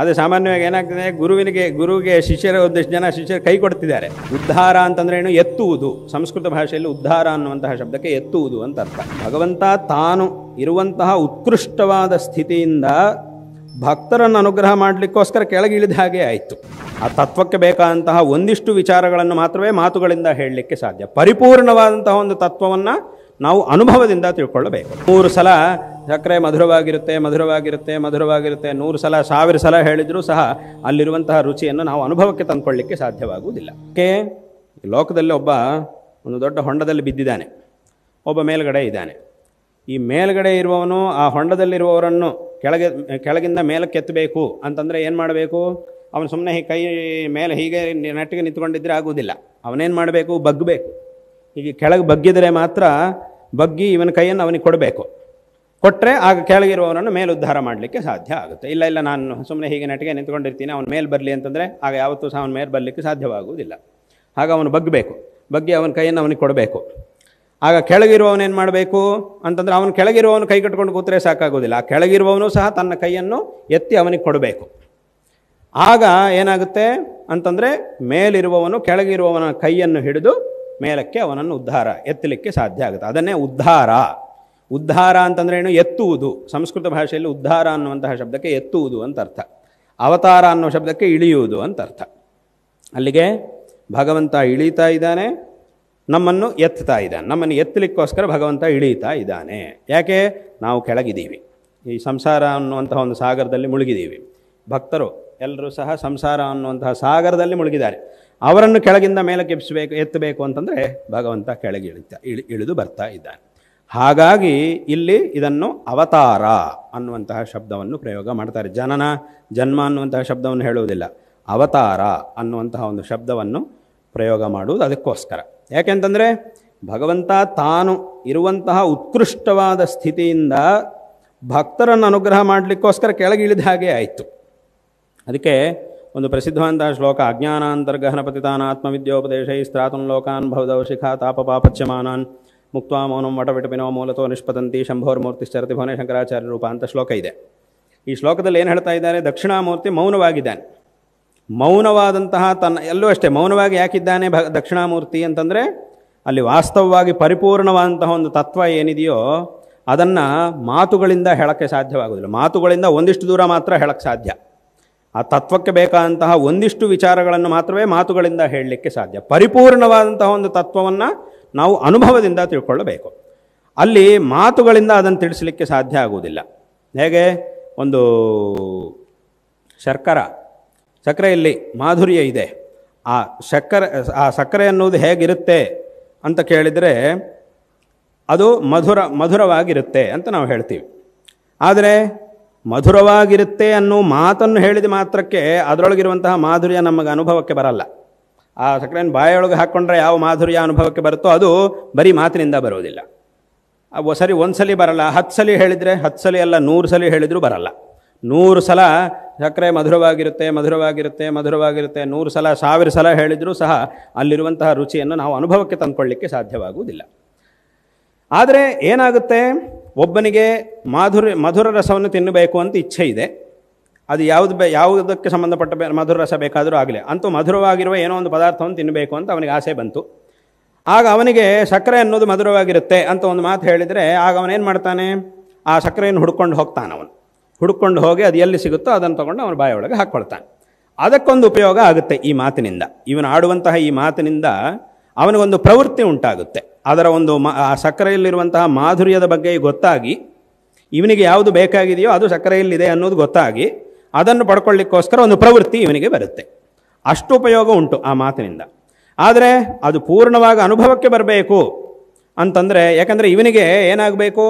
ಅದು ಸಾಮಾನ್ಯವಾಗಿ ಏನಾಗ್ತದೆ ಗುರುವಿನಿಗೆ ಗುರುವಿಗೆ ಶಿಷ್ಯರ ಒಂದಿಷ್ಟು ಜನ ಶಿಷ್ಯರು ಕೈ ಕೊಡ್ತಿದ್ದಾರೆ ಉದ್ಧಾರ ಅಂತಂದ್ರೆ ಏನು ಎತ್ತುವುದು ಸಂಸ್ಕೃತ ಭಾಷೆಯಲ್ಲಿ ಉದ್ಧಾರ ಅನ್ನುವಂತಹ ಶಬ್ದಕ್ಕೆ ಎತ್ತುವುದು ಅಂತ ಅರ್ಥ ಭಗವಂತ ತಾನು ಇರುವಂತಹ ಉತ್ಕೃಷ್ಟವಾದ ಸ್ಥಿತಿಯಿಂದ ಭಕ್ತರನ್ನು ಅನುಗ್ರಹ ಮಾಡಲಿಕ್ಕೋಸ್ಕರ ಕೆಳಗಿಳಿದ ಹಾಗೆ ಆಯಿತು ಆ ತತ್ವಕ್ಕೆ ಬೇಕಾದಂತಹ ಒಂದಿಷ್ಟು ವಿಚಾರಗಳನ್ನು ಮಾತ್ರವೇ ಮಾತುಗಳಿಂದ ಹೇಳಲಿಕ್ಕೆ ಸಾಧ್ಯ ಪರಿಪೂರ್ಣವಾದಂತಹ ಒಂದು ತತ್ವವನ್ನು ನಾವು ಅನುಭವದಿಂದ ತಿಳ್ಕೊಳ್ಳಬೇಕು ಮೂರು ಸಲ ಸಕ್ಕರೆ ಮಧುರವಾಗಿರುತ್ತೆ ಮಧುರವಾಗಿರುತ್ತೆ ಮಧುರವಾಗಿರುತ್ತೆ ನೂರು ಸಲ ಸಾವಿರ ಸಲ ಹೇಳಿದರೂ ಸಹ ಅಲ್ಲಿರುವಂತಹ ರುಚಿಯನ್ನು ನಾವು ಅನುಭವಕ್ಕೆ ತಂದುಕೊಳ್ಳಿಕ್ಕೆ ಸಾಧ್ಯವಾಗುವುದಿಲ್ಲ ಕೆ ಲೋಕದಲ್ಲಿ ಒಬ್ಬ ಒಂದು ದೊಡ್ಡ ಹೊಂಡದಲ್ಲಿ ಬಿದ್ದಿದ್ದಾನೆ ಒಬ್ಬ ಮೇಲುಗಡೆ ಇದ್ದಾನೆ ಈ ಮೇಲ್ಗಡೆ ಇರುವವನು ಆ ಹೊಂಡದಲ್ಲಿರುವವರನ್ನು ಕೆಳಗೆ ಕೆಳಗಿಂದ ಮೇಲಕ್ಕೆ ಎತ್ತಬೇಕು ಅಂತಂದರೆ ಏನು ಮಾಡಬೇಕು ಅವನು ಸುಮ್ಮನೆ ಕೈ ಮೇಲೆ ಹೀಗೆ ನೆಟ್ಟಿಗೆ ನಿಂತ್ಕೊಂಡಿದ್ದರೆ ಆಗುವುದಿಲ್ಲ ಅವನೇನು ಮಾಡಬೇಕು ಬಗ್ಗಬೇಕು ಹೀಗೆ ಕೆಳಗೆ ಬಗ್ಗಿದರೆ ಮಾತ್ರ ಬಗ್ಗಿ ಇವನ ಕೈಯನ್ನು ಅವನಿಗೆ ಕೊಡಬೇಕು ಕೊಟ್ಟರೆ ಆಗ ಕೆಳಗಿರುವವನನ್ನು ಮೇಲುದ್ಧಾರ ಮಾಡಲಿಕ್ಕೆ ಸಾಧ್ಯ ಆಗುತ್ತೆ ಇಲ್ಲ ಇಲ್ಲ ನಾನು ಸುಮ್ಮನೆ ಹೀಗೆ ನಟಿಗೆ ನಿಂತ್ಕೊಂಡಿರ್ತೀನಿ ಅವನ ಮೇಲೆ ಬರಲಿ ಅಂತಂದರೆ ಆಗ ಯಾವತ್ತೂ ಸಹ ಅವನ ಮೇಲೆ ಬರಲಿಕ್ಕೆ ಸಾಧ್ಯವಾಗುವುದಿಲ್ಲ ಆಗ ಅವನು ಬಗ್ಗಬೇಕು ಬಗ್ಗಿ ಅವನ ಕೈಯನ್ನು ಅವನಿಗೆ ಕೊಡಬೇಕು ಆಗ ಕೆಳಗಿರುವವನೇನು ಮಾಡಬೇಕು ಅಂತಂದರೆ ಅವನು ಕೆಳಗಿರುವವನು ಕೈ ಕಟ್ಕೊಂಡು ಕೂತ್ರೆ ಸಾಕಾಗೋದಿಲ್ಲ ಆ ಕೆಳಗಿರುವವನು ಸಹ ತನ್ನ ಕೈಯನ್ನು ಎತ್ತಿ ಅವನಿಗೆ ಕೊಡಬೇಕು ಆಗ ಏನಾಗುತ್ತೆ ಅಂತಂದರೆ ಮೇಲಿರುವವನು ಕೆಳಗಿರುವವನ ಕೈಯನ್ನು ಹಿಡಿದು ಮೇಲಕ್ಕೆ ಅವನನ್ನು ಉದ್ಧಾರ ಎತ್ತಲಿಕ್ಕೆ ಸಾಧ್ಯ ಆಗುತ್ತೆ ಅದನ್ನೇ ಉದ್ಧಾರ ಉದ್ಧಾರ ಅಂತಂದರೆ ಏನು ಎತ್ತುವುದು ಸಂಸ್ಕೃತ ಭಾಷೆಯಲ್ಲಿ ಉದ್ಧಾರ ಅನ್ನುವಂತಹ ಶಬ್ದಕ್ಕೆ ಎತ್ತುವುದು ಅಂತ ಅರ್ಥ ಅವತಾರ ಅನ್ನೋ ಶಬ್ದಕ್ಕೆ ಇಳಿಯುವುದು ಅಂತ ಅರ್ಥ ಅಲ್ಲಿಗೆ ಭಗವಂತ ಇಳೀತಾ ಇದ್ದಾನೆ ನಮ್ಮನ್ನು ಎತ್ತಾ ಇದ್ದಾನೆ ನಮ್ಮನ್ನು ಎತ್ತಲಿಕ್ಕೋಸ್ಕರ ಭಗವಂತ ಇಳೀತಾ ಇದ್ದಾನೆ ಯಾಕೆ ನಾವು ಕೆಳಗಿದ್ದೀವಿ ಈ ಸಂಸಾರ ಅನ್ನುವಂತಹ ಒಂದು ಸಾಗರದಲ್ಲಿ ಮುಳುಗಿದ್ದೀವಿ ಭಕ್ತರು ಎಲ್ಲರೂ ಸಹ ಸಂಸಾರ ಅನ್ನುವಂತಹ ಸಾಗರದಲ್ಲಿ ಮುಳುಗಿದ್ದಾರೆ ಅವರನ್ನು ಕೆಳಗಿಂದ ಮೇಲೆ ಎಬ್ಬಿಸಬೇಕು ಎತ್ತಬೇಕು ಅಂತಂದರೆ ಭಗವಂತ ಕೆಳಗೆ ಇಳಿತ ಇಳಿ ಇಳಿದು ಬರ್ತಾ ಇದ್ದಾನೆ ಹಾಗಾಗಿ ಇಲ್ಲಿ ಇದನ್ನು ಅವತಾರ ಅನ್ನುವಂತಹ ಶಬ್ದವನ್ನು ಪ್ರಯೋಗ ಮಾಡ್ತಾರೆ ಜನನ ಜನ್ಮ ಅನ್ನುವಂತಹ ಶಬ್ದವನ್ನು ಹೇಳುವುದಿಲ್ಲ ಅವತಾರ ಅನ್ನುವಂತಹ ಒಂದು ಶಬ್ದವನ್ನು ಪ್ರಯೋಗ ಮಾಡುವುದು ಅದಕ್ಕೋಸ್ಕರ ಯಾಕೆಂತಂದರೆ ಭಗವಂತ ತಾನು ಇರುವಂತಹ ಉತ್ಕೃಷ್ಟವಾದ ಸ್ಥಿತಿಯಿಂದ ಭಕ್ತರನ್ನು ಅನುಗ್ರಹ ಮಾಡಲಿಕ್ಕೋಸ್ಕರ ಕೆಳಗಿಳಿದ ಹಾಗೆ ಆಯಿತು ಅದಕ್ಕೆ ಒಂದು ಪ್ರಸಿದ್ಧವಂತಹ ಶ್ಲೋಕ ಅಜ್ಞಾನಾಂತರ್ಗಹನ ಪತಿತಾನ ಆತ್ಮವಿದ್ಯೋಪದೇಶೈ ಸ್ತ್ರಾತು ಲೋಕಾನ್ ಭವದವ ಶಿಖಾ ತಾಪ ಪಾಪಚ್ಯಮಾನಾನ್ ಮುಕ್ತವಾ ಮೌನಂ ವಟವಿಟಪಿನೋ ಮೂಲತೋ ನಿಷ್ಪತಂತಿ ಶರತಿ ಭುವನೆ ಶಂಕರಾಚಾರ್ಯ ರೂಪ ಅಂತ ಶ್ಲೋಕ ಇದೆ ಈ ಶ್ಲೋಕದಲ್ಲಿ ಏನು ಹೇಳ್ತಾ ಇದ್ದಾರೆ ದಕ್ಷಿಣಾಮೂರ್ತಿ ಮೌನವಾಗಿದ್ದಾನೆ ಮೌನವಾದಂತಹ ತನ್ನ ಎಲ್ಲೂ ಅಷ್ಟೇ ಮೌನವಾಗಿ ಯಾಕಿದ್ದಾನೆ ಭ ದಕ್ಷಿಣಾಮೂರ್ತಿ ಅಂತಂದರೆ ಅಲ್ಲಿ ವಾಸ್ತವವಾಗಿ ಪರಿಪೂರ್ಣವಾದಂತಹ ಒಂದು ತತ್ವ ಏನಿದೆಯೋ ಅದನ್ನು ಮಾತುಗಳಿಂದ ಹೇಳೋಕ್ಕೆ ಸಾಧ್ಯವಾಗುವುದಿಲ್ಲ ಮಾತುಗಳಿಂದ ಒಂದಿಷ್ಟು ದೂರ ಮಾತ್ರ ಹೇಳಕ್ಕೆ ಸಾಧ್ಯ ಆ ತತ್ವಕ್ಕೆ ಬೇಕಾದಂತಹ ಒಂದಿಷ್ಟು ವಿಚಾರಗಳನ್ನು ಮಾತ್ರವೇ ಮಾತುಗಳಿಂದ ಹೇಳಲಿಕ್ಕೆ ಸಾಧ್ಯ ಪರಿಪೂರ್ಣವಾದಂತಹ ಒಂದು ತತ್ವವನ್ನು ನಾವು ಅನುಭವದಿಂದ ತಿಳ್ಕೊಳ್ಳಬೇಕು ಅಲ್ಲಿ ಮಾತುಗಳಿಂದ ಅದನ್ನು ತಿಳಿಸಲಿಕ್ಕೆ ಸಾಧ್ಯ ಆಗುವುದಿಲ್ಲ ಹೇಗೆ ಒಂದು ಶರ್ಕರ ಸಕ್ಕರೆಯಲ್ಲಿ ಮಾಧುರ್ಯ ಇದೆ ಆ ಸಕ್ಕರೆ ಆ ಸಕ್ಕರೆ ಅನ್ನೋದು ಹೇಗಿರುತ್ತೆ ಅಂತ ಕೇಳಿದರೆ ಅದು ಮಧುರ ಮಧುರವಾಗಿರುತ್ತೆ ಅಂತ ನಾವು ಹೇಳ್ತೀವಿ ಆದರೆ ಮಧುರವಾಗಿರುತ್ತೆ ಅನ್ನೋ ಮಾತನ್ನು ಹೇಳಿದ ಮಾತ್ರಕ್ಕೆ ಅದರೊಳಗಿರುವಂತಹ ಮಾಧುರ್ಯ ನಮಗೆ ಅನುಭವಕ್ಕೆ ಬರಲ್ಲ ಆ ಸಕ್ಕರೆಯನ್ನು ಬಾಯೊಳಗೆ ಹಾಕ್ಕೊಂಡ್ರೆ ಯಾವ ಮಾಧುರ್ಯ ಅನುಭವಕ್ಕೆ ಬರುತ್ತೋ ಅದು ಬರೀ ಮಾತಿನಿಂದ ಬರೋದಿಲ್ಲ ಸರಿ ಒಂದು ಸಲ ಬರಲ್ಲ ಹತ್ತು ಸಲ ಹೇಳಿದರೆ ಹತ್ತು ಸಲ ಅಲ್ಲ ನೂರು ಸಲ ಹೇಳಿದರೂ ಬರಲ್ಲ ನೂರು ಸಲ ಸಕ್ಕರೆ ಮಧುರವಾಗಿರುತ್ತೆ ಮಧುರವಾಗಿರುತ್ತೆ ಮಧುರವಾಗಿರುತ್ತೆ ನೂರು ಸಲ ಸಾವಿರ ಸಲ ಹೇಳಿದರೂ ಸಹ ಅಲ್ಲಿರುವಂತಹ ರುಚಿಯನ್ನು ನಾವು ಅನುಭವಕ್ಕೆ ತಂದುಕೊಳ್ಳಿಕ್ಕೆ ಸಾಧ್ಯವಾಗುವುದಿಲ್ಲ ಆದರೆ ಏನಾಗುತ್ತೆ ಒಬ್ಬನಿಗೆ ಮಾಧುರ ಮಧುರ ರಸವನ್ನು ತಿನ್ನಬೇಕು ಅಂತ ಇಚ್ಛೆ ಇದೆ ಅದು ಯಾವುದು ಬೇ ಯಾವುದಕ್ಕೆ ಸಂಬಂಧಪಟ್ಟ ಮಧುರ ರಸ ಬೇಕಾದರೂ ಆಗಲಿ ಅಂತೂ ಮಧುರವಾಗಿರುವ ಏನೋ ಒಂದು ಪದಾರ್ಥವನ್ನು ತಿನ್ನಬೇಕು ಅಂತ ಅವನಿಗೆ ಆಸೆ ಬಂತು ಆಗ ಅವನಿಗೆ ಸಕ್ಕರೆ ಅನ್ನೋದು ಮಧುರವಾಗಿರುತ್ತೆ ಅಂತ ಒಂದು ಮಾತು ಹೇಳಿದರೆ ಆಗ ಅವನೇನು ಮಾಡ್ತಾನೆ ಆ ಸಕ್ಕರೆಯನ್ನು ಹುಡ್ಕೊಂಡು ಹೋಗ್ತಾನೆ ಅವನು ಹುಡ್ಕೊಂಡು ಹೋಗಿ ಅದು ಎಲ್ಲಿ ಸಿಗುತ್ತೋ ಅದನ್ನು ತೊಗೊಂಡು ಅವನು ಬಾಯೊಳಗೆ ಹಾಕ್ಕೊಳ್ತಾನೆ ಅದಕ್ಕೊಂದು ಉಪಯೋಗ ಆಗುತ್ತೆ ಈ ಮಾತಿನಿಂದ ಇವನು ಆಡುವಂತಹ ಈ ಮಾತಿನಿಂದ ಅವನಿಗೊಂದು ಪ್ರವೃತ್ತಿ ಉಂಟಾಗುತ್ತೆ ಅದರ ಒಂದು ಮ ಆ ಸಕ್ಕರೆಯಲ್ಲಿರುವಂತಹ ಮಾಧುರ್ಯದ ಬಗ್ಗೆ ಗೊತ್ತಾಗಿ ಇವನಿಗೆ ಯಾವುದು ಬೇಕಾಗಿದೆಯೋ ಅದು ಸಕ್ಕರೆಯಲ್ಲಿದೆ ಅನ್ನೋದು ಗೊತ್ತಾಗಿ ಅದನ್ನು ಪಡ್ಕೊಳ್ಳಿಕ್ಕೋಸ್ಕರ ಒಂದು ಪ್ರವೃತ್ತಿ ಇವನಿಗೆ ಬರುತ್ತೆ ಅಷ್ಟು ಉಪಯೋಗ ಉಂಟು ಆ ಮಾತಿನಿಂದ ಆದರೆ ಅದು ಪೂರ್ಣವಾಗಿ ಅನುಭವಕ್ಕೆ ಬರಬೇಕು ಅಂತಂದರೆ ಯಾಕಂದರೆ ಇವನಿಗೆ ಏನಾಗಬೇಕು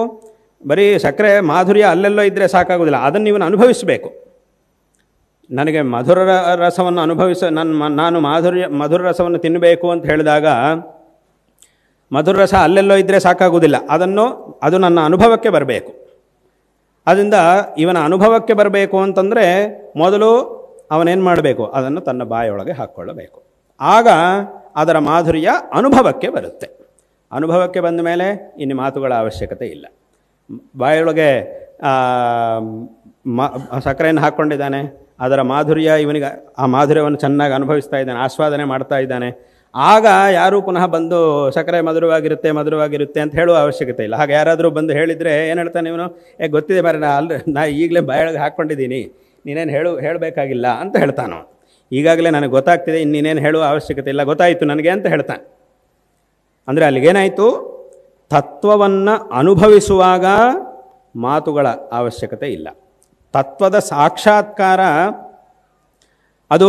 ಬರೀ ಸಕ್ಕರೆ ಮಾಧುರ್ಯ ಅಲ್ಲೆಲ್ಲೋ ಇದ್ದರೆ ಸಾಕಾಗೋದಿಲ್ಲ ಅದನ್ನು ಇವನು ಅನುಭವಿಸಬೇಕು ನನಗೆ ಮಧುರ ರಸವನ್ನು ಅನುಭವಿಸ ನನ್ನ ನಾನು ಮಾಧುರ್ಯ ಮಧುರ ರಸವನ್ನು ತಿನ್ನಬೇಕು ಅಂತ ಹೇಳಿದಾಗ ಮಧುರರಸ ಅಲ್ಲೆಲ್ಲೋ ಇದ್ದರೆ ಸಾಕಾಗುವುದಿಲ್ಲ ಅದನ್ನು ಅದು ನನ್ನ ಅನುಭವಕ್ಕೆ ಬರಬೇಕು ಅದರಿಂದ ಇವನ ಅನುಭವಕ್ಕೆ ಬರಬೇಕು ಅಂತಂದರೆ ಮೊದಲು ಅವನೇನು ಮಾಡಬೇಕು ಅದನ್ನು ತನ್ನ ಬಾಯೊಳಗೆ ಹಾಕ್ಕೊಳ್ಳಬೇಕು ಆಗ ಅದರ ಮಾಧುರ್ಯ ಅನುಭವಕ್ಕೆ ಬರುತ್ತೆ ಅನುಭವಕ್ಕೆ ಬಂದ ಮೇಲೆ ಇನ್ನು ಮಾತುಗಳ ಅವಶ್ಯಕತೆ ಇಲ್ಲ ಬಾಯಿಯೊಳಗೆ ಮ ಸಕ್ಕರೆಯನ್ನು ಹಾಕ್ಕೊಂಡಿದ್ದಾನೆ ಅದರ ಮಾಧುರ್ಯ ಇವನಿಗೆ ಆ ಮಾಧುರ್ಯವನ್ನು ಚೆನ್ನಾಗಿ ಅನುಭವಿಸ್ತಾ ಇದ್ದಾನೆ ಆಸ್ವಾದನೆ ಮಾಡ್ತಾ ಇದ್ದಾನೆ ಆಗ ಯಾರೂ ಪುನಃ ಬಂದು ಸಕ್ಕರೆ ಮಧುರವಾಗಿರುತ್ತೆ ಮಧುರವಾಗಿರುತ್ತೆ ಅಂತ ಹೇಳುವ ಅವಶ್ಯಕತೆ ಇಲ್ಲ ಹಾಗೆ ಯಾರಾದರೂ ಬಂದು ಹೇಳಿದರೆ ಏನು ಹೇಳ್ತಾನೆ ಇವನು ಏ ಗೊತ್ತಿದೆ ಮರೆ ನಾ ಅಲ್ಲಿ ನಾ ಈಗಲೇ ಬಾಯೊಳಗೆ ಹಾಕ್ಕೊಂಡಿದ್ದೀನಿ ನೀನೇನು ಹೇಳು ಹೇಳಬೇಕಾಗಿಲ್ಲ ಅಂತ ಹೇಳ್ತಾನು ಈಗಾಗಲೇ ನನಗೆ ಗೊತ್ತಾಗ್ತಿದೆ ನೀನೇನು ಹೇಳುವ ಅವಶ್ಯಕತೆ ಇಲ್ಲ ಗೊತ್ತಾಯಿತು ನನಗೆ ಅಂತ ಹೇಳ್ತಾನೆ ಅಂದರೆ ಅಲ್ಲಿಗೇನಾಯಿತು ತತ್ವವನ್ನು ಅನುಭವಿಸುವಾಗ ಮಾತುಗಳ ಅವಶ್ಯಕತೆ ಇಲ್ಲ ತತ್ವದ ಸಾಕ್ಷಾತ್ಕಾರ ಅದು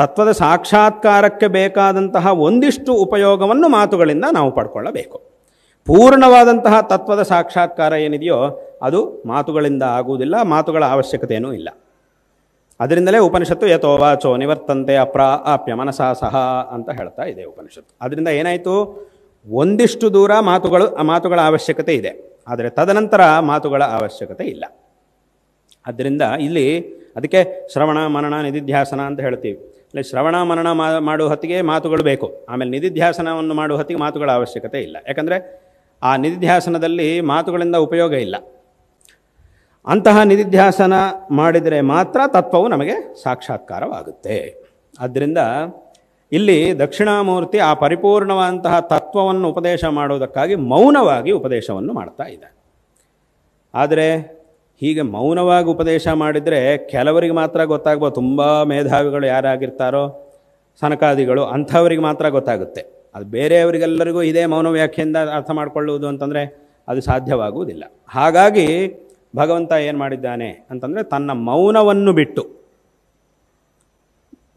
ತತ್ವದ ಸಾಕ್ಷಾತ್ಕಾರಕ್ಕೆ ಬೇಕಾದಂತಹ ಒಂದಿಷ್ಟು ಉಪಯೋಗವನ್ನು ಮಾತುಗಳಿಂದ ನಾವು ಪಡ್ಕೊಳ್ಳಬೇಕು ಪೂರ್ಣವಾದಂತಹ ತತ್ವದ ಸಾಕ್ಷಾತ್ಕಾರ ಏನಿದೆಯೋ ಅದು ಮಾತುಗಳಿಂದ ಆಗುವುದಿಲ್ಲ ಮಾತುಗಳ ಅವಶ್ಯಕತೆಯೂ ಇಲ್ಲ ಅದರಿಂದಲೇ ಉಪನಿಷತ್ತು ಯಥೋವಾಚೋ ನಿವರ್ತಂತೆ ಅಪ್ರಾ ಆಪ್ಯ ಮನಸಾ ಸಹ ಅಂತ ಹೇಳ್ತಾ ಇದೆ ಉಪನಿಷತ್ತು ಅದರಿಂದ ಏನಾಯಿತು ಒಂದಿಷ್ಟು ದೂರ ಮಾತುಗಳು ಮಾತುಗಳ ಅವಶ್ಯಕತೆ ಇದೆ ಆದರೆ ತದನಂತರ ಮಾತುಗಳ ಅವಶ್ಯಕತೆ ಇಲ್ಲ ಆದ್ದರಿಂದ ಇಲ್ಲಿ ಅದಕ್ಕೆ ಶ್ರವಣ ಮನನ ನಿಧಿಧ್ಯಾಸನ ಅಂತ ಹೇಳ್ತೀವಿ ಇಲ್ಲ ಶ್ರವಣ ಮರಣ ಮಾಡುವ ಹೊತ್ತಿಗೆ ಮಾತುಗಳು ಬೇಕು ಆಮೇಲೆ ನಿಧಿಧ್ಯಾಸನವನ್ನು ಮಾಡುವ ಹೊತ್ತಿಗೆ ಮಾತುಗಳ ಅವಶ್ಯಕತೆ ಇಲ್ಲ ಯಾಕಂದರೆ ಆ ನಿಧಿಧ್ಯಾಸನದಲ್ಲಿ ಮಾತುಗಳಿಂದ ಉಪಯೋಗ ಇಲ್ಲ ಅಂತಹ ನಿಧಿಧ್ಯಾಸನ ಮಾಡಿದರೆ ಮಾತ್ರ ತತ್ವವು ನಮಗೆ ಸಾಕ್ಷಾತ್ಕಾರವಾಗುತ್ತೆ ಆದ್ದರಿಂದ ಇಲ್ಲಿ ದಕ್ಷಿಣಾಮೂರ್ತಿ ಆ ಪರಿಪೂರ್ಣವಾದಂತಹ ತತ್ವವನ್ನು ಉಪದೇಶ ಮಾಡುವುದಕ್ಕಾಗಿ ಮೌನವಾಗಿ ಉಪದೇಶವನ್ನು ಮಾಡ್ತಾ ಇದೆ ಆದರೆ ಹೀಗೆ ಮೌನವಾಗಿ ಉಪದೇಶ ಮಾಡಿದರೆ ಕೆಲವರಿಗೆ ಮಾತ್ರ ಗೊತ್ತಾಗ್ಬೋದು ತುಂಬ ಮೇಧಾವಿಗಳು ಯಾರಾಗಿರ್ತಾರೋ ಸನಕಾದಿಗಳು ಅಂಥವರಿಗೆ ಮಾತ್ರ ಗೊತ್ತಾಗುತ್ತೆ ಅದು ಬೇರೆಯವರಿಗೆಲ್ಲರಿಗೂ ಇದೇ ಮೌನ ವ್ಯಾಖ್ಯೆಯಿಂದ ಅರ್ಥ ಮಾಡಿಕೊಳ್ಳುವುದು ಅಂತಂದರೆ ಅದು ಸಾಧ್ಯವಾಗುವುದಿಲ್ಲ ಹಾಗಾಗಿ ಭಗವಂತ ಏನು ಮಾಡಿದ್ದಾನೆ ಅಂತಂದರೆ ತನ್ನ ಮೌನವನ್ನು ಬಿಟ್ಟು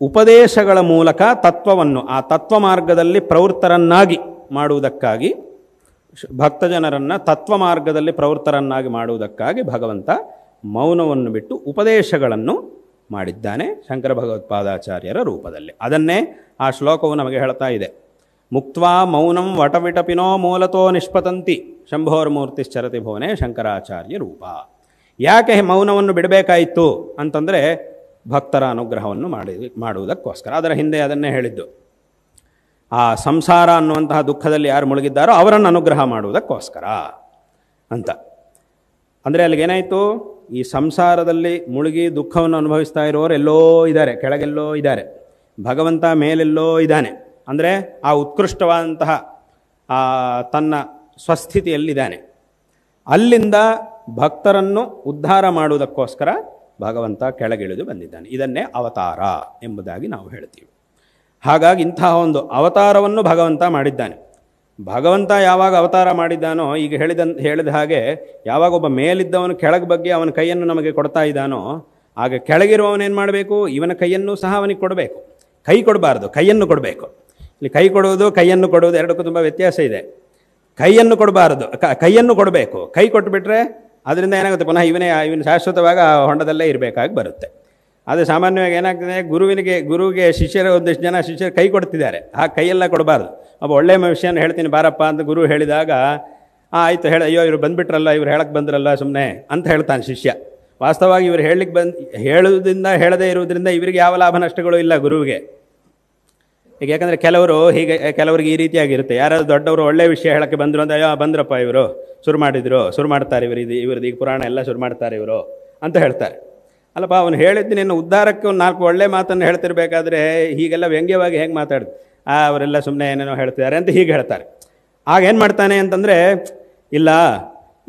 ಉಪದೇಶಗಳ ಮೂಲಕ ತತ್ವವನ್ನು ಆ ತತ್ವ ಮಾರ್ಗದಲ್ಲಿ ಪ್ರವೃತ್ತರನ್ನಾಗಿ ಮಾಡುವುದಕ್ಕಾಗಿ ಭಕ್ತಜನರನ್ನು ತತ್ವ ಮಾರ್ಗದಲ್ಲಿ ಪ್ರವೃತ್ತರನ್ನಾಗಿ ಮಾಡುವುದಕ್ಕಾಗಿ ಭಗವಂತ ಮೌನವನ್ನು ಬಿಟ್ಟು ಉಪದೇಶಗಳನ್ನು ಮಾಡಿದ್ದಾನೆ ಶಂಕರ ಭಗವತ್ಪಾದಾಚಾರ್ಯರ ರೂಪದಲ್ಲಿ ಅದನ್ನೇ ಆ ಶ್ಲೋಕವು ನಮಗೆ ಹೇಳ್ತಾ ಇದೆ ಮುಕ್ತ್ವಾ ಮೌನಂ ವಟವಿಟಪಿನೋ ಮೂಲತೋ ನಿಷ್ಪತಂತಿ ಶಂಭೋರ್ಮೂರ್ತಿಶ್ಚರತಿ ಭುವನೆ ಶಂಕರಾಚಾರ್ಯ ರೂಪ ಯಾಕೆ ಮೌನವನ್ನು ಬಿಡಬೇಕಾಯಿತು ಅಂತಂದರೆ ಭಕ್ತರ ಅನುಗ್ರಹವನ್ನು ಮಾಡಿ ಮಾಡುವುದಕ್ಕೋಸ್ಕರ ಅದರ ಹಿಂದೆ ಅದನ್ನೇ ಹೇಳಿದ್ದು ಆ ಸಂಸಾರ ಅನ್ನುವಂತಹ ದುಃಖದಲ್ಲಿ ಯಾರು ಮುಳುಗಿದ್ದಾರೋ ಅವರನ್ನು ಅನುಗ್ರಹ ಮಾಡುವುದಕ್ಕೋಸ್ಕರ ಅಂತ ಅಂದರೆ ಅಲ್ಲಿಗೇನಾಯಿತು ಈ ಸಂಸಾರದಲ್ಲಿ ಮುಳುಗಿ ದುಃಖವನ್ನು ಅನುಭವಿಸ್ತಾ ಇರೋರು ಎಲ್ಲೋ ಇದ್ದಾರೆ ಕೆಳಗೆಲ್ಲೋ ಇದ್ದಾರೆ ಭಗವಂತ ಮೇಲೆಲ್ಲೋ ಇದ್ದಾನೆ ಅಂದರೆ ಆ ಉತ್ಕೃಷ್ಟವಾದಂತಹ ತನ್ನ ಸ್ವಸ್ಥಿತಿಯಲ್ಲಿದ್ದಾನೆ ಅಲ್ಲಿಂದ ಭಕ್ತರನ್ನು ಉದ್ಧಾರ ಮಾಡುವುದಕ್ಕೋಸ್ಕರ ಭಗವಂತ ಕೆಳಗಿಳಿದು ಬಂದಿದ್ದಾನೆ ಇದನ್ನೇ ಅವತಾರ ಎಂಬುದಾಗಿ ನಾವು ಹೇಳ್ತೀವಿ ಹಾಗಾಗಿ ಇಂತಹ ಒಂದು ಅವತಾರವನ್ನು ಭಗವಂತ ಮಾಡಿದ್ದಾನೆ ಭಗವಂತ ಯಾವಾಗ ಅವತಾರ ಮಾಡಿದ್ದಾನೋ ಈಗ ಹೇಳಿದ ಹೇಳಿದ ಹಾಗೆ ಯಾವಾಗ ಒಬ್ಬ ಮೇಲಿದ್ದವನು ಕೆಳಗೆ ಬಗ್ಗೆ ಅವನ ಕೈಯನ್ನು ನಮಗೆ ಕೊಡ್ತಾ ಇದ್ದಾನೋ ಆಗ ಕೆಳಗಿರುವವನೇನು ಮಾಡಬೇಕು ಇವನ ಕೈಯನ್ನು ಸಹ ಅವನಿಗೆ ಕೊಡಬೇಕು ಕೈ ಕೊಡಬಾರ್ದು ಕೈಯನ್ನು ಕೊಡಬೇಕು ಇಲ್ಲಿ ಕೈ ಕೊಡುವುದು ಕೈಯನ್ನು ಕೊಡುವುದು ಎರಡಕ್ಕೂ ತುಂಬ ವ್ಯತ್ಯಾಸ ಇದೆ ಕೈಯನ್ನು ಕೊಡಬಾರ್ದು ಕೈಯನ್ನು ಕೊಡಬೇಕು ಕೈ ಕೊಟ್ಟುಬಿಟ್ರೆ ಅದರಿಂದ ಏನಾಗುತ್ತೆ ಪುನಃ ಇವನೇ ಇವನು ಆ ಹೊಂಡದಲ್ಲೇ ಇರಬೇಕಾಗಿ ಬರುತ್ತೆ ಅದು ಸಾಮಾನ್ಯವಾಗಿ ಏನಾಗ್ತದೆ ಗುರುವಿನಿಗೆ ಗುರುವಿಗೆ ಶಿಷ್ಯರು ಒಂದಿಷ್ಟು ಜನ ಶಿಷ್ಯರು ಕೈ ಕೊಡ್ತಿದ್ದಾರೆ ಆ ಕೈಯೆಲ್ಲ ಕೊಡಬಾರ್ದು ಒಬ್ಬ ಒಳ್ಳೆಯ ಮನುಷ್ಯನ ಹೇಳ್ತೀನಿ ಬಾರಪ್ಪ ಅಂತ ಗುರು ಹೇಳಿದಾಗ ಆಯಿತು ಹೇಳ ಅಯ್ಯೋ ಇವರು ಬಂದುಬಿಟ್ರಲ್ಲ ಇವ್ರು ಹೇಳಕ್ಕೆ ಬಂದ್ರಲ್ಲ ಸುಮ್ಮನೆ ಅಂತ ಹೇಳ್ತಾನೆ ಶಿಷ್ಯ ವಾಸ್ತವವಾಗಿ ಇವರು ಹೇಳಲಿಕ್ಕೆ ಬಂದು ಹೇಳೋದ್ರಿಂದ ಹೇಳದೇ ಇರೋದ್ರಿಂದ ಇವರಿಗೆ ಯಾವ ಲಾಭ ನಷ್ಟಗಳು ಇಲ್ಲ ಗುರುವಿಗೆ ಈಗ ಯಾಕಂದರೆ ಕೆಲವರು ಹೀಗೆ ಕೆಲವರಿಗೆ ಈ ರೀತಿಯಾಗಿರುತ್ತೆ ಯಾರಾದ್ರು ದೊಡ್ಡವರು ಒಳ್ಳೆಯ ವಿಷಯ ಹೇಳಕ್ಕೆ ಬಂದರು ಅಂತ ಅಯ್ಯೋ ಬಂದ್ರಪ್ಪ ಇವರು ಶುರು ಮಾಡಿದರು ಶುರು ಮಾಡ್ತಾರೆ ಇವರು ಇದು ಇವ್ರದ್ದು ಈಗ ಪುರಾಣ ಎಲ್ಲ ಶುರು ಮಾಡ್ತಾರೆ ಇವರು ಅಂತ ಹೇಳ್ತಾರೆ ಅಲ್ಲಪ್ಪ ಅವನು ಹೇಳಿದ್ದು ನಿನ್ನ ಉದ್ಧಾರಕ್ಕೆ ಒಂದು ನಾಲ್ಕು ಒಳ್ಳೆ ಮಾತನ್ನು ಹೇಳ್ತಿರ್ಬೇಕಾದ್ರೆ ಹೀಗೆಲ್ಲ ವ್ಯಂಗ್ಯವಾಗಿ ಹೆಂಗೆ ಮಾತಾಡ್ದು ಅವರೆಲ್ಲ ಸುಮ್ಮನೆ ಏನೇನೋ ಹೇಳ್ತಿದ್ದಾರೆ ಅಂತ ಹೀಗೆ ಹೇಳ್ತಾರೆ ಆಗ ಏನು ಮಾಡ್ತಾನೆ ಅಂತಂದರೆ ಇಲ್ಲ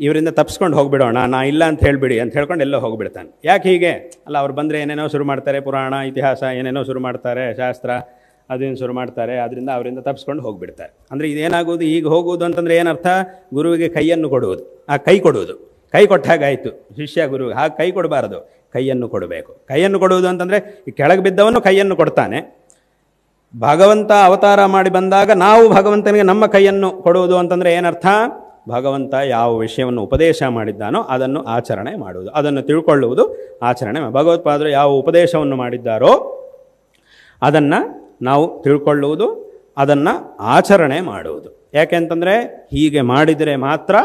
ಇವರಿಂದ ತಪ್ಸ್ಕೊಂಡು ಹೋಗಿಬಿಡೋಣ ನಾ ಇಲ್ಲ ಅಂತ ಹೇಳಿಬಿಡಿ ಅಂತ ಹೇಳ್ಕೊಂಡು ಎಲ್ಲೋ ಹೋಗಿಬಿಡ್ತಾನೆ ಯಾಕೆ ಹೀಗೆ ಅಲ್ಲ ಅವ್ರು ಬಂದರೆ ಏನೇನೋ ಶುರು ಮಾಡ್ತಾರೆ ಪುರಾಣ ಇತಿಹಾಸ ಏನೇನೋ ಶುರು ಮಾಡ್ತಾರೆ ಶಾಸ್ತ್ರ ಅದನ್ನು ಶುರು ಮಾಡ್ತಾರೆ ಅದರಿಂದ ಅವರಿಂದ ತಪ್ಸ್ಕೊಂಡು ಹೋಗಿಬಿಡ್ತಾರೆ ಅಂದರೆ ಇದೇನಾಗೋದು ಈಗ ಹೋಗುವುದು ಅಂತಂದರೆ ಏನರ್ಥ ಗುರುವಿಗೆ ಕೈಯನ್ನು ಕೊಡುವುದು ಆ ಕೈ ಕೊಡುವುದು ಕೈ ಕೊಟ್ಟ ಹಾಗಾಯಿತು ಶಿಷ್ಯ ಗುರುವಿಗೆ ಹಾಗೆ ಕೈ ಕೊಡಬಾರ್ದು ಕೈಯನ್ನು ಕೊಡಬೇಕು ಕೈಯನ್ನು ಕೊಡುವುದು ಅಂತಂದರೆ ಈ ಕೆಳಗೆ ಬಿದ್ದವನು ಕೈಯನ್ನು ಕೊಡ್ತಾನೆ ಭಗವಂತ ಅವತಾರ ಮಾಡಿ ಬಂದಾಗ ನಾವು ಭಗವಂತನಿಗೆ ನಮ್ಮ ಕೈಯನ್ನು ಕೊಡುವುದು ಅಂತಂದರೆ ಏನರ್ಥ ಭಗವಂತ ಯಾವ ವಿಷಯವನ್ನು ಉಪದೇಶ ಮಾಡಿದ್ದಾನೋ ಅದನ್ನು ಆಚರಣೆ ಮಾಡುವುದು ಅದನ್ನು ತಿಳ್ಕೊಳ್ಳುವುದು ಆಚರಣೆ ಭಗವತ್ಪಾದರು ಯಾವ ಉಪದೇಶವನ್ನು ಮಾಡಿದ್ದಾರೋ ಅದನ್ನು ನಾವು ತಿಳ್ಕೊಳ್ಳುವುದು ಅದನ್ನು ಆಚರಣೆ ಮಾಡುವುದು ಯಾಕೆಂತಂದರೆ ಹೀಗೆ ಮಾಡಿದರೆ ಮಾತ್ರ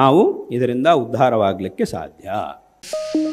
ನಾವು ಇದರಿಂದ ಉದ್ಧಾರವಾಗಲಿಕ್ಕೆ ಸಾಧ್ಯ